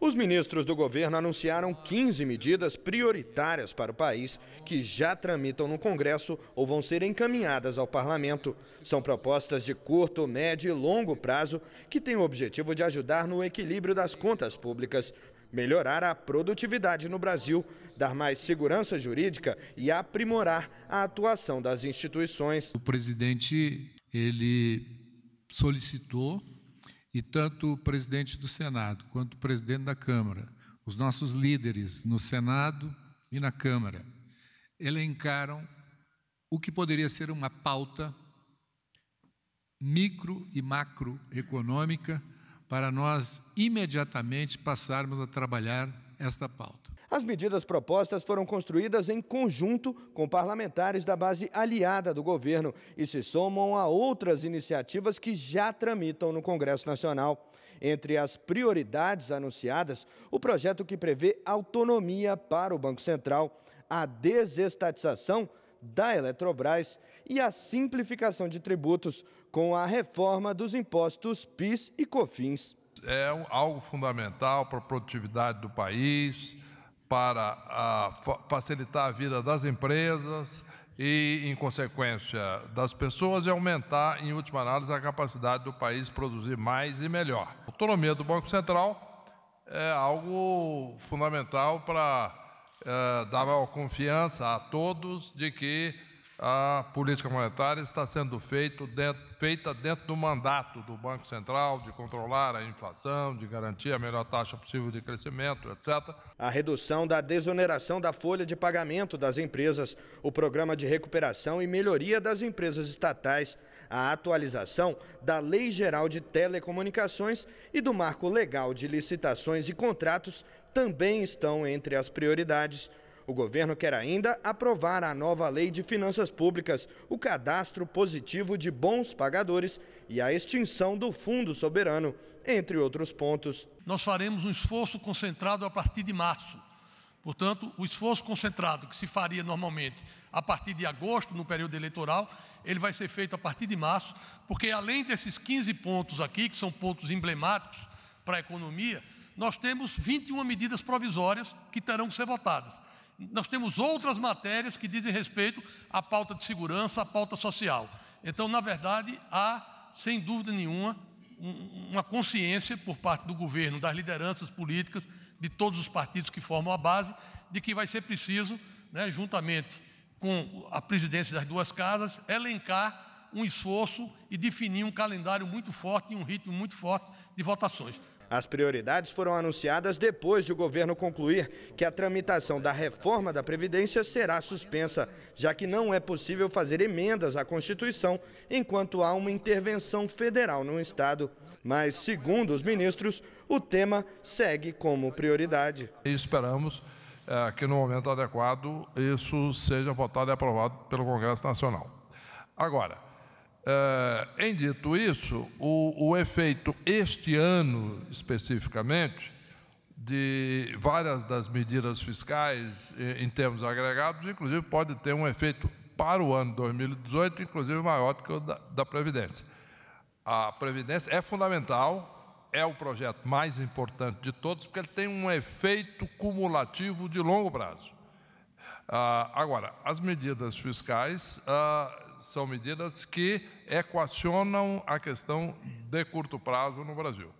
Os ministros do governo anunciaram 15 medidas prioritárias para o país que já tramitam no Congresso ou vão ser encaminhadas ao parlamento. São propostas de curto, médio e longo prazo que têm o objetivo de ajudar no equilíbrio das contas públicas, melhorar a produtividade no Brasil, dar mais segurança jurídica e aprimorar a atuação das instituições. O presidente ele solicitou e tanto o presidente do Senado quanto o presidente da Câmara, os nossos líderes no Senado e na Câmara, elencaram o que poderia ser uma pauta micro e macroeconômica para nós imediatamente passarmos a trabalhar esta pauta. As medidas propostas foram construídas em conjunto com parlamentares da base aliada do governo e se somam a outras iniciativas que já tramitam no Congresso Nacional. Entre as prioridades anunciadas, o projeto que prevê autonomia para o Banco Central, a desestatização da Eletrobras e a simplificação de tributos com a reforma dos impostos PIS e COFINS. É algo fundamental para a produtividade do país, para a, facilitar a vida das empresas e, em consequência, das pessoas e aumentar, em última análise, a capacidade do país produzir mais e melhor. A autonomia do Banco Central é algo fundamental para é, dar maior confiança a todos de que a política monetária está sendo feito dentro, feita dentro do mandato do Banco Central de controlar a inflação, de garantir a melhor taxa possível de crescimento, etc. A redução da desoneração da folha de pagamento das empresas, o programa de recuperação e melhoria das empresas estatais, a atualização da Lei Geral de Telecomunicações e do Marco Legal de Licitações e Contratos também estão entre as prioridades o governo quer ainda aprovar a nova Lei de Finanças Públicas, o cadastro positivo de bons pagadores e a extinção do Fundo Soberano, entre outros pontos. Nós faremos um esforço concentrado a partir de março. Portanto, o esforço concentrado que se faria normalmente a partir de agosto, no período eleitoral, ele vai ser feito a partir de março, porque além desses 15 pontos aqui, que são pontos emblemáticos para a economia, nós temos 21 medidas provisórias que terão que ser votadas nós temos outras matérias que dizem respeito à pauta de segurança, à pauta social. Então, na verdade, há, sem dúvida nenhuma, uma consciência por parte do governo, das lideranças políticas, de todos os partidos que formam a base, de que vai ser preciso, né, juntamente com a presidência das duas casas, elencar um esforço e definir um calendário muito forte e um ritmo muito forte de votações. As prioridades foram anunciadas depois de o governo concluir que a tramitação da reforma da Previdência será suspensa, já que não é possível fazer emendas à Constituição enquanto há uma intervenção federal no Estado. Mas, segundo os ministros, o tema segue como prioridade. E esperamos é, que, no momento adequado, isso seja votado e aprovado pelo Congresso Nacional. Agora, eh, em dito isso, o, o efeito este ano especificamente de várias das medidas fiscais eh, em termos agregados, inclusive pode ter um efeito para o ano 2018, inclusive maior do que o da, da Previdência. A Previdência é fundamental, é o projeto mais importante de todos, porque ele tem um efeito cumulativo de longo prazo. Ah, agora, as medidas fiscais ah, são medidas que equacionam a questão de curto prazo no Brasil.